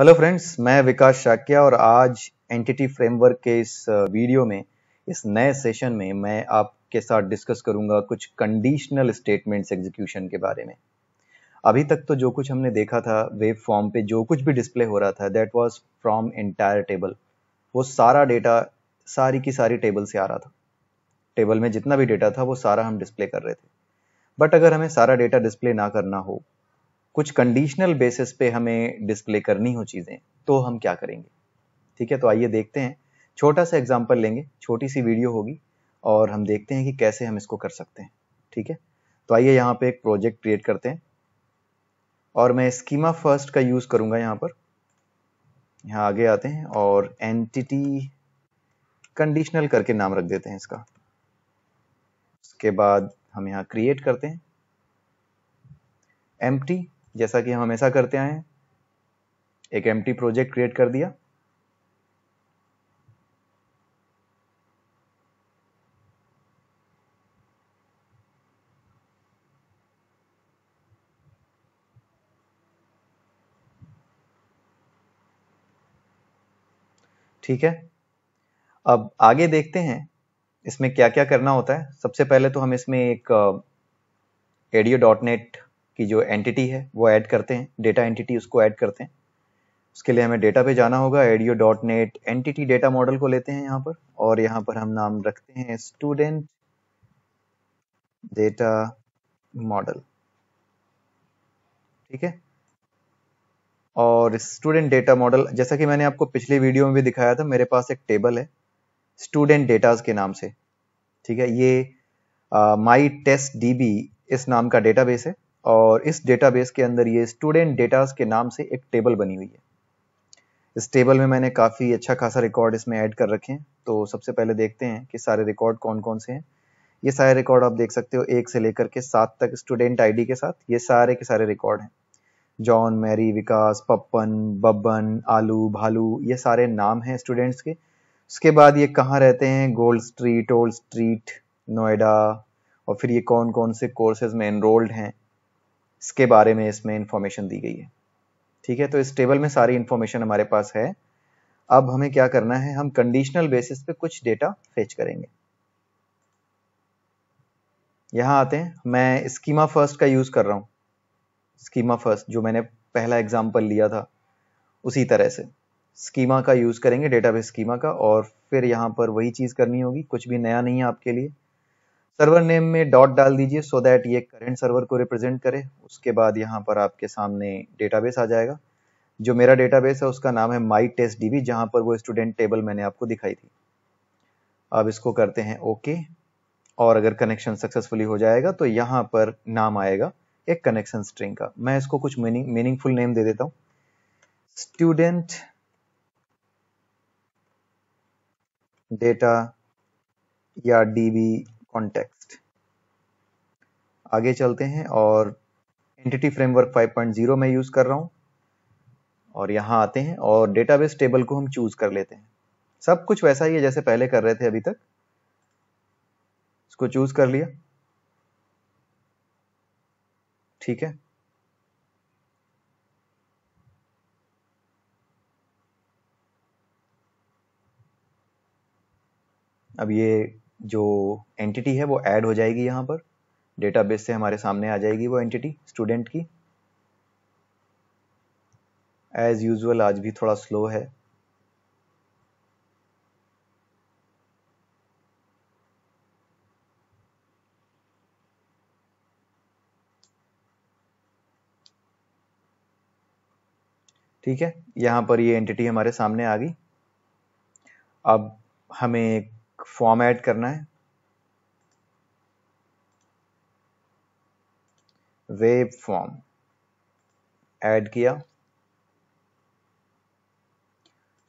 Hello friends मैं विकास शाक्या और आज एंटिटी फ्रेमवर्क के इस वीडियो में इस नए सेशन में मैं आपके साथ डिस्कस करूंगा कुछ कंडीशनल स्टेटमेंट्स एग्जीक्यूशन के बारे में अभी तक तो जो कुछ हमने देखा था वेब फॉर्म पे जो कुछ भी डिस्प्ले हो रहा था that was from entire table वो सारा डेटा सारी की सारी टेबल से आ रहा था टेबल में जितना भी डेटा था वो सारा हम डिस्प्ले कर रहे थे बट अगर हमें सारा डेटा डिस्प्ले ना करना हो कुछ कंडीशनल बेसिस पे हमें डिस्प्ले करनी हो चीज़ें तो हम क्या करेंगे ठीक है तो आइए देखते हैं छोटा सा एग्जाम्पल लेंगे छोटी सी वीडियो होगी और हम देखते हैं कि कैसे हम इसको कर सकते हैं ठीक है तो आइए यहाँ पे एक प्रोजेक्ट क्रिएट करते हैं और मैं स्कीमा फर्स्ट का यूज़ करूंगा यहाँ पर यहाँ आगे आते हैं और एंटिटी कंडीशनल करके नाम रख देते हैं इसका उसके बाद हम यहाँ क्रिएट करते हैं एम्प्टी जैसा कि हम हमेशा करते आए हैं एक एम प्रोजेक्ट क्रिएट कर दिया ठीक है अब आगे देखते हैं इसमें क्या क्या करना होता है सबसे पहले तो हम इसमें एक एडियो डॉट नेट की जो एंटिटी है वो ऐड करते हैं डेटा एंटिटी उसको ऐड करते हैं उसके लिए हमें डेटा पे जाना होगा ADO dot net entity data model को लेते हैं यहाँ पर और यहाँ पर हम नाम रखते हैं स्टूडेंट डेटा मॉडल ठीक है और स्टूडेंट डेटा मॉडल जैसा कि मैंने आपको पिछले वीडियो में भी दिखाया था मेरे पास एक टेबल है स्टूडेंट डेटाज के नाम से ठीक है ये माई टेस्ट डी इस नाम का डेटाबेस है और इस डेटाबेस के अंदर ये स्टूडेंट डेटास के नाम से एक टेबल बनी हुई है इस टेबल में मैंने काफ़ी अच्छा खासा रिकॉर्ड इसमें ऐड कर रखे हैं तो सबसे पहले देखते हैं कि सारे रिकॉर्ड कौन कौन से हैं ये सारे रिकॉर्ड आप देख सकते हो एक से लेकर के सात तक स्टूडेंट आईडी के साथ ये सारे के सारे रिकॉर्ड हैं जॉन मैरी विकास पप्पन बब्बन आलू भालू ये सारे नाम हैं स्टूडेंट्स के उसके बाद ये कहाँ रहते हैं gold street old street Noida और फिर ये कौन कौन से कोर्सेज में एनरोल्ड हैं इसके बारे में इसमें इंफॉर्मेशन दी गई है ठीक है तो इस टेबल में सारी इंफॉर्मेशन हमारे पास है अब हमें क्या करना है हम कंडीशनल बेसिस पे कुछ डेटा फेच करेंगे यहां आते हैं मैं स्कीमा फर्स्ट का यूज कर रहा हूं स्कीमा फर्स्ट जो मैंने पहला एग्जाम्पल लिया था उसी तरह से स्कीमा का यूज करेंगे डेटाबेस स्कीमा का और फिर यहां पर वही चीज करनी होगी कुछ भी नया नहीं है आपके लिए सर्वर नेम में डॉट डाल दीजिए सो दैट ये करेंट सर्वर को रिप्रेजेंट करे उसके बाद यहाँ पर आपके सामने डेटाबेस आ जाएगा जो मेरा डेटाबेस है उसका नाम है माई टेस्ट डी जहां पर वो स्टूडेंट टेबल मैंने आपको दिखाई थी अब इसको करते हैं ओके और अगर कनेक्शन सक्सेसफुली हो जाएगा तो यहाँ पर नाम आएगा एक कनेक्शन स्ट्रिंग का मैं इसको कुछ मीनिंग मीनिंगफुल नेम दे देता हूँ स्टूडेंट डेटा या डीबी कॉन्टेक्स्ट आगे चलते हैं और एंटिटी फ्रेमवर्क 5.0 में यूज़ कर रहा हूं और यहां आते हैं और डेटाबेस टेबल को हम चूज कर लेते हैं सब कुछ वैसा ही है जैसे पहले कर रहे थे अभी तक इसको चूज कर लिया ठीक है अब ये जो एंटिटी है वो ऐड हो जाएगी यहाँ पर डेटाबेस से हमारे सामने आ जाएगी वो एंटिटी स्टूडेंट की एज यूजल आज भी थोड़ा स्लो है ठीक है यहां पर ये एंटिटी हमारे सामने आ गई अब हमें फॉर्म ऐड करना है वेब फॉर्म ऐड किया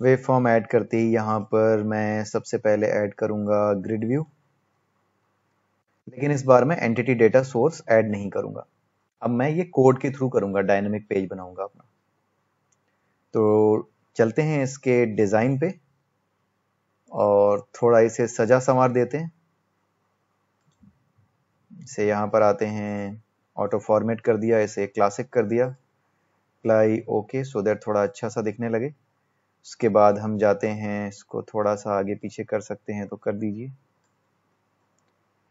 वेब फॉर्म ऐड करते ही यहां पर मैं सबसे पहले ऐड करूंगा ग्रिड व्यू लेकिन इस बार मैं एंटिटी डेटा सोर्स ऐड नहीं करूंगा अब मैं ये कोड के थ्रू करूंगा डायनेमिक पेज बनाऊंगा अपना तो चलते हैं इसके डिज़ाइन पे और थोड़ा इसे सजा संवार देते हैं इसे यहाँ पर आते हैं ऑटो फॉर्मेट कर दिया इसे क्लासिक कर दिया प्लाई ओके सो देट थोड़ा अच्छा सा दिखने लगे उसके बाद हम जाते हैं इसको थोड़ा सा आगे पीछे कर सकते हैं तो कर दीजिए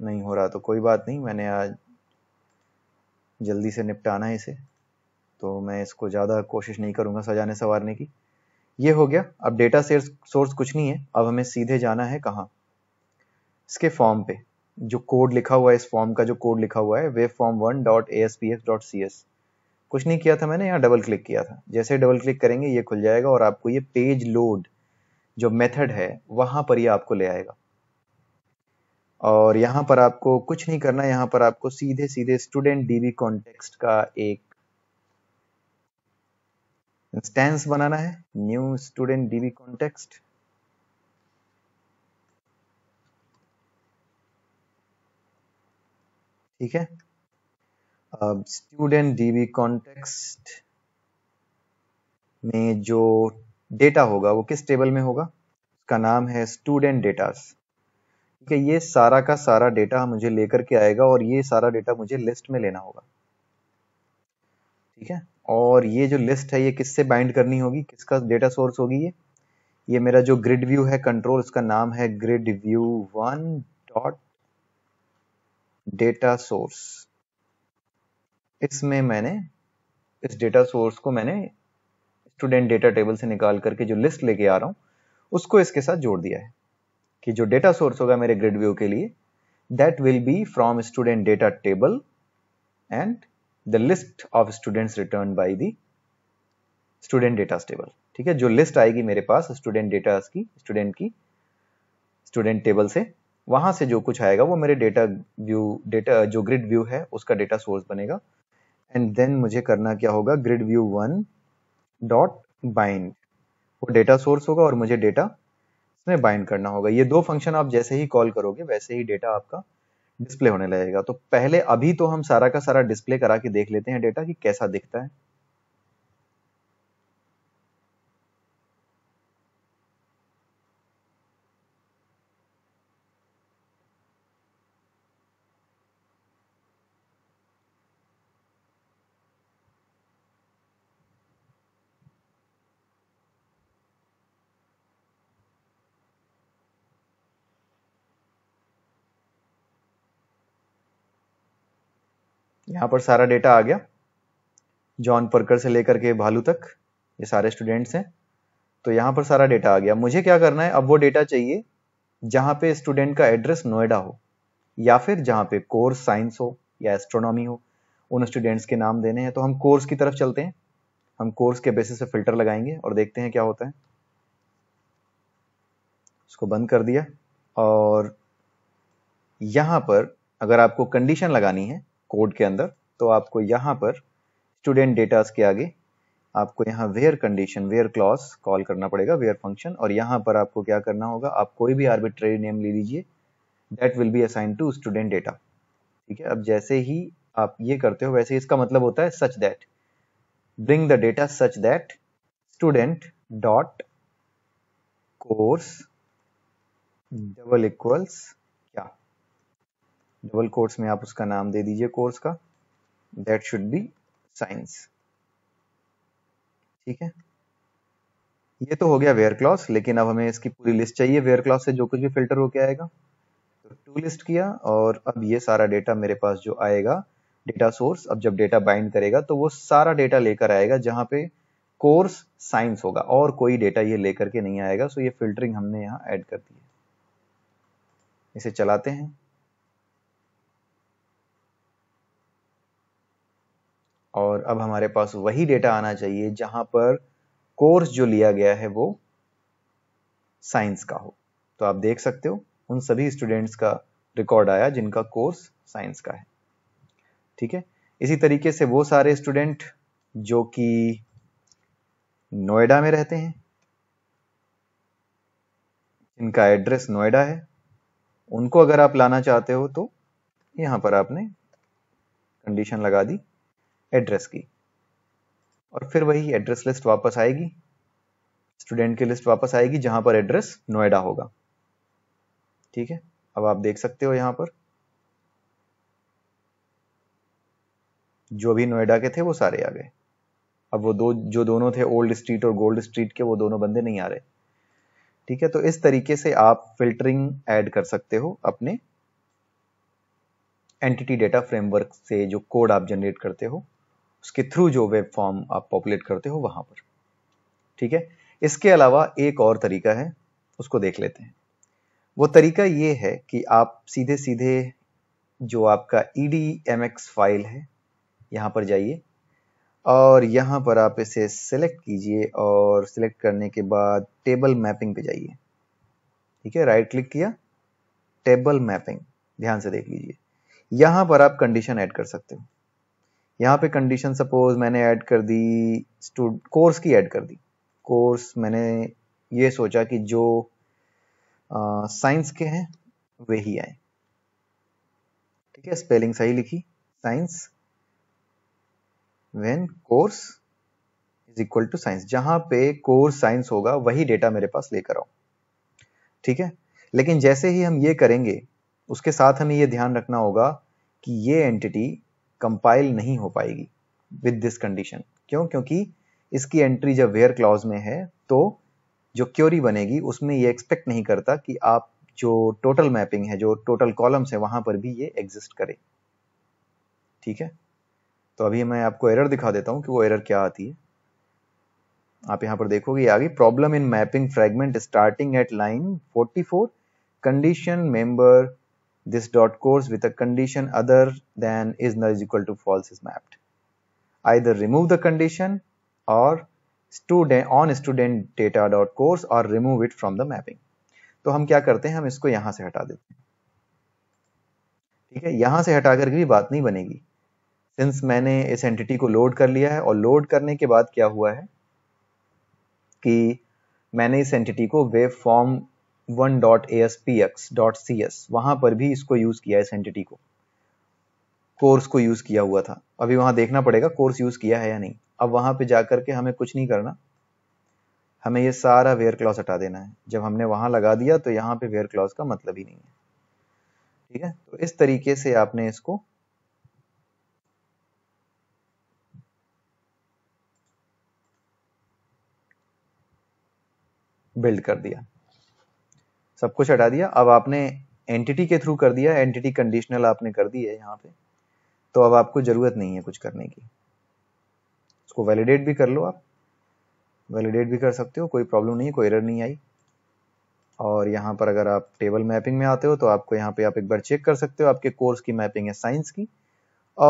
नहीं हो रहा तो कोई बात नहीं मैंने आज जल्दी से निपटाना है इसे तो मैं इसको ज़्यादा कोशिश नहीं करूँगा सजाने संवारने की ये हो गया अब डेटा सोर्स कुछ नहीं है अब हमें सीधे जाना है कहाँ इसके फॉर्म पे जो कोड लिखा हुआ है इस फॉर्म का जो कोड लिखा हुआ है web form one dot A S P S dot C S कुछ नहीं किया था मैंने यहाँ डबल क्लिक किया था जैसे डबल क्लिक करेंगे ये खुल जाएगा और आपको ये पेज लोड जो मेथड है वहां पर ये आपको ले आएगा और यहाँ पर आपको कुछ नहीं करना यहाँ पर आपको सीधे सीधे स्टूडेंट डीबी कॉन्टेक्स्ट का एक इंस्टेंस बनाना है न्यू स्टूडेंट डीबी कॉन्टेक्स्ट ठीक है अब स्टूडेंट डीबी कॉन्टेक्स्ट में जो डेटा होगा वो किस टेबल में होगा उसका नाम है स्टूडेंट डेटास ठीक है ये सारा का सारा डेटा मुझे लेकर के आएगा और ये सारा डेटा मुझे लिस्ट में लेना होगा ठीक है और ये जो लिस्ट है ये किससे बाइंड करनी होगी किसका डेटा सोर्स होगी ये ये मेरा जो ग्रिड व्यू है कंट्रोल इसका नाम है grid view one dot data source इसमें मैंने इस डेटा सोर्स को मैंने स्टूडेंट डेटा टेबल से निकाल करके जो लिस्ट लेके आ रहा हूं उसको इसके साथ जोड़ दिया है कि जो डेटा सोर्स होगा मेरे ग्रिड व्यू के लिए that will be from student data table and the list of students return by the student datas table ठीक है जो लिस्ट आएगी मेरे पास स्टूडेंट डेटा की स्टूडेंट की स्टूडेंट टेबल से वहां से जो कुछ आएगा वो मेरे डेटा व्यू डेटा जो ग्रिड व्यू है उसका डेटा सोर्स बनेगा एंड देन मुझे करना क्या होगा grid view one dot bind वो डेटा सोर्स होगा और मुझे डेटा इसमें बाइंड करना होगा ये दो फंक्शन आप जैसे ही कॉल करोगे वैसे ही डेटा आपका डिस्प्ले होने लगेगा तो पहले अभी तो हम सारा का सारा डिस्प्ले करा के देख लेते हैं डेटा कि कैसा दिखता है यहाँ पर सारा डेटा आ गया जॉन परकर से लेकर के भालू तक ये सारे स्टूडेंट्स हैं तो यहाँ पर सारा डेटा आ गया मुझे क्या करना है अब वो डेटा चाहिए जहाँ पे स्टूडेंट का एड्रेस नोएडा हो या फिर जहाँ पे कोर्स साइंस हो या एस्ट्रोनॉमी हो उन स्टूडेंट्स के नाम देने हैं तो हम कोर्स की तरफ चलते हैं हम कोर्स के बेसिस से फिल्टर लगाएंगे और देखते हैं क्या होता है उसको बंद कर दिया और यहाँ पर अगर आपको कंडीशन लगानी है कोड के अंदर तो आपको यहाँ पर स्टूडेंट डेटास के आगे आपको यहाँ where condition where clause call करना पड़ेगा वेयर फंक्शन और यहाँ पर आपको क्या करना होगा आप कोई भी आर्बिट्रेरी नेम ले लीजिए that will be assign to student data ठीक है अब जैसे ही आप ये करते हो वैसे इसका मतलब होता है such that bring the data such that student dot course double equals double course में आप उसका नाम दे दीजिए कोर्स का दैट शुड बी साइंस ठीक है ये तो हो गया वेयर क्लॉस लेकिन अब हमें इसकी पूरी लिस्ट चाहिए वेयर क्लॉस से जो कुछ भी फिल्टर होके आएगा तो टू लिस्ट किया और अब ये सारा डेटा मेरे पास जो आएगा डेटा सोर्स अब जब डेटा बाइंड करेगा तो वो सारा डेटा लेकर आएगा जहां पे कोर्स साइंस होगा और कोई डेटा ये लेकर के नहीं आएगा सो ये फिल्टरिंग हमने यहाँ ऐड कर दी है इसे चलाते हैं और अब हमारे पास वही डेटा आना चाहिए जहां पर कोर्स जो लिया गया है वो साइंस का हो तो आप देख सकते हो उन सभी स्टूडेंट्स का रिकॉर्ड आया जिनका कोर्स साइंस का है ठीक है इसी तरीके से वो सारे स्टूडेंट जो कि नोएडा में रहते हैं इनका एड्रेस नोएडा है उनको अगर आप लाना चाहते हो तो यहां पर आपने कंडीशन लगा दी एड्रेस की और फिर वही एड्रेस लिस्ट वापस आएगी स्टूडेंट की लिस्ट वापस आएगी जहां पर एड्रेस नोएडा होगा ठीक है अब आप देख सकते हो यहां पर जो भी नोएडा के थे वो सारे आ गए अब वो दो जो दोनों थे ओल्ड स्ट्रीट और गोल्ड स्ट्रीट के वो दोनों बंदे नहीं आ रहे ठीक है तो इस तरीके से आप फिल्टरिंग ऐड कर सकते हो अपने एंटिटी डेटा फ्रेमवर्क से जो कोड आप जनरेट करते हो उसके थ्रू जो वेब फॉर्म आप पॉपुलेट करते हो वहां पर ठीक है इसके अलावा एक और तरीका है उसको देख लेते हैं वो तरीका ये है कि आप सीधे सीधे जो आपका ई e फाइल है यहाँ पर जाइए और यहाँ पर आप इसे सिलेक्ट कीजिए और सिलेक्ट करने के बाद टेबल मैपिंग पे जाइए ठीक है राइट क्लिक किया टेबल मैपिंग ध्यान से देख लीजिए यहाँ पर आप कंडीशन ऐड कर सकते हो यहाँ पे कंडीशन सपोज मैंने ऐड कर दी कोर्स की ऐड कर दी कोर्स मैंने ये सोचा कि जो साइंस के हैं वे ही आए ठीक है स्पेलिंग सही लिखी science when course is equal to science जहां पे कोर्स साइंस होगा वही डेटा मेरे पास लेकर आओ ठीक है लेकिन जैसे ही हम ये करेंगे उसके साथ हमें ये ध्यान रखना होगा कि ये एंटिटी कंपाइल नहीं हो पाएगी विद दिस कंडीशन क्यों क्योंकि इसकी एंट्री जब वेयर क्लॉज में है तो जो क्योरी बनेगी उसमें ये एक्सपेक्ट नहीं करता कि आप जो टोटल मैपिंग है जो टोटल कॉलम्स है वहां पर भी ये एग्जिस्ट करे ठीक है तो अभी मैं आपको एरर दिखा देता हूं कि वो एरर क्या आती है आप यहां पर देखोगे आगे problem in mapping fragment starting at line 44 condition member this dot course with a condition other than is null is equal to false is mapped. Either remove the condition or student on student data dot course or remove it from the mapping. to तो हम क्या करते हैं हम इसको यहां से हटा देते हैं ठीक है यहां से हटाकर bhi baat nahi banegi since maine is entity ko load kar liya hai aur load karne ke baad kya hua hai ki मैंने इस एंटिटी को वेव फॉर्म 1.aspx.cs वहां पर भी इसको यूज किया इस एंटिटी को कोर्स को यूज किया हुआ था अभी वहां देखना पड़ेगा कोर्स यूज किया है या नहीं अब वहां पे जाकर के हमें कुछ नहीं करना हमें ये सारा वेयर क्लॉज हटा देना है जब हमने वहां लगा दिया तो यहाँ पे वेयर क्लॉज का मतलब ही नहीं है ठीक है तो इस तरीके से आपने इसको बिल्ड कर दिया सब कुछ हटा दिया अब आपने एंटिटी के थ्रू कर दिया एंटिटी कंडीशनल आपने कर दी है यहाँ पे तो अब आपको ज़रूरत नहीं है कुछ करने की उसको वैलिडेट भी कर लो आप वैलिडेट भी कर सकते हो कोई प्रॉब्लम नहीं कोई एरर नहीं आई और यहाँ पर अगर आप टेबल मैपिंग में आते हो तो आपको यहाँ पे आप एक बार चेक कर सकते हो आपके कोर्स की मैपिंग है साइंस की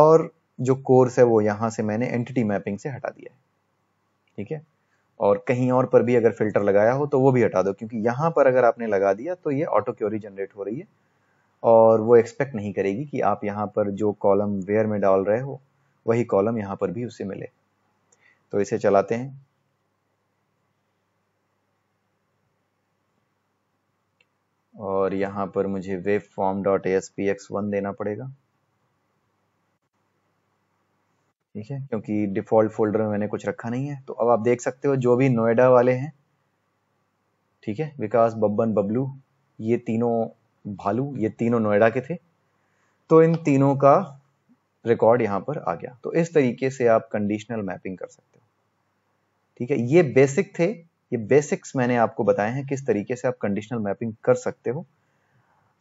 और जो कोर्स है वो यहाँ से मैंने एंटिटी मैपिंग से हटा दिया है ठीक है और कहीं और पर भी अगर फिल्टर लगाया हो तो वो भी हटा दो क्योंकि यहाँ पर अगर आपने लगा दिया तो ये ऑटो क्योरी जनरेट हो रही है और वो एक्सपेक्ट नहीं करेगी कि आप यहाँ पर जो कॉलम वेयर में डाल रहे हो वही कॉलम यहाँ पर भी उसे मिले तो इसे चलाते हैं और यहाँ पर मुझे web form dot S P X one देना पड़ेगा ठीक है क्योंकि डिफॉल्ट फोल्डर में मैंने कुछ रखा नहीं है तो अब आप देख सकते हो जो भी नोएडा वाले हैं ठीक है विकास बब्बन बबलू ये तीनों भालू ये तीनों नोएडा के थे तो इन तीनों का रिकॉर्ड यहां पर आ गया तो इस तरीके से आप कंडीशनल मैपिंग कर सकते हो ठीक है ये बेसिक थे ये बेसिक्स मैंने आपको बताए हैं किस तरीके से आप कंडीशनल मैपिंग कर सकते हो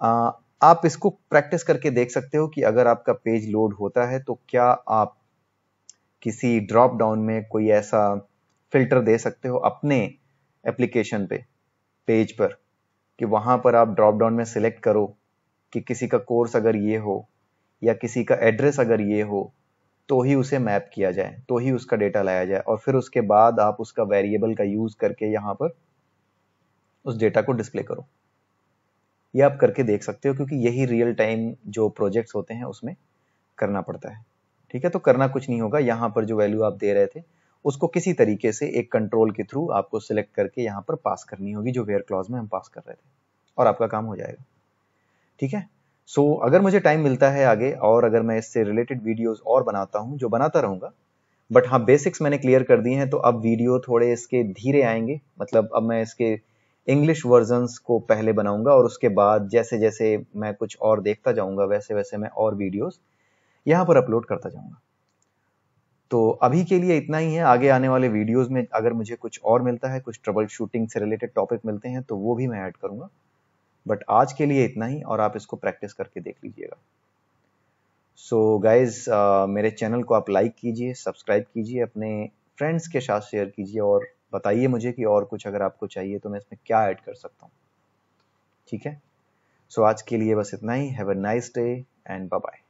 आ, आप इसको प्रैक्टिस करके देख सकते हो कि अगर आपका पेज लोड होता है तो क्या आप किसी ड्रॉप डाउन में कोई ऐसा फिल्टर दे सकते हो अपने एप्लीकेशन पे पेज पर कि वहां पर आप ड्रॉप डाउन में सिलेक्ट करो कि किसी का कोर्स अगर ये हो या किसी का एड्रेस अगर ये हो तो ही उसे मैप किया जाए तो ही उसका डेटा लाया जाए और फिर उसके बाद आप उसका वेरिएबल का यूज़ करके यहाँ पर उस डेटा को डिस्प्ले करो ये आप करके देख सकते हो क्योंकि यही रियल टाइम जो प्रोजेक्ट्स होते हैं उसमें करना पड़ता है ठीक है तो करना कुछ नहीं होगा यहाँ पर जो वैल्यू आप दे रहे थे उसको किसी तरीके से एक कंट्रोल के थ्रू आपको सिलेक्ट करके यहाँ पर पास करनी होगी जो वेयर क्लॉज में हम पास कर रहे थे और आपका काम हो जाएगा ठीक है सो so, अगर मुझे टाइम मिलता है आगे और अगर मैं इससे रिलेटेड वीडियोस और बनाता हूँ जो बनाता रहूँगा बट हाँ बेसिक्स मैंने क्लियर कर दिए हैं तो अब वीडियो थोड़े इसके धीरे आएंगे मतलब अब मैं इसके इंग्लिश वर्जन को पहले बनाऊंगा और उसके बाद जैसे जैसे मैं कुछ और देखता जाऊंगा वैसे वैसे मैं और वीडियोज़ यहाँ पर अपलोड करता जाऊँगा तो अभी के लिए इतना ही है आगे आने वाले वीडियोस में अगर मुझे कुछ और मिलता है कुछ ट्रबल शूटिंग से रिलेटेड टॉपिक मिलते हैं तो वो भी मैं ऐड करूँगा बट आज के लिए इतना ही और आप इसको प्रैक्टिस करके देख लीजिएगा सो so गाइज uh, मेरे चैनल को आप लाइक कीजिए सब्सक्राइब कीजिए अपने फ्रेंड्स के साथ शेयर कीजिए और बताइए मुझे कि और कुछ अगर आपको चाहिए तो मैं इसमें क्या ऐड कर सकता हूँ ठीक है सो so, आज के लिए बस इतना ही have a nice day and bye bye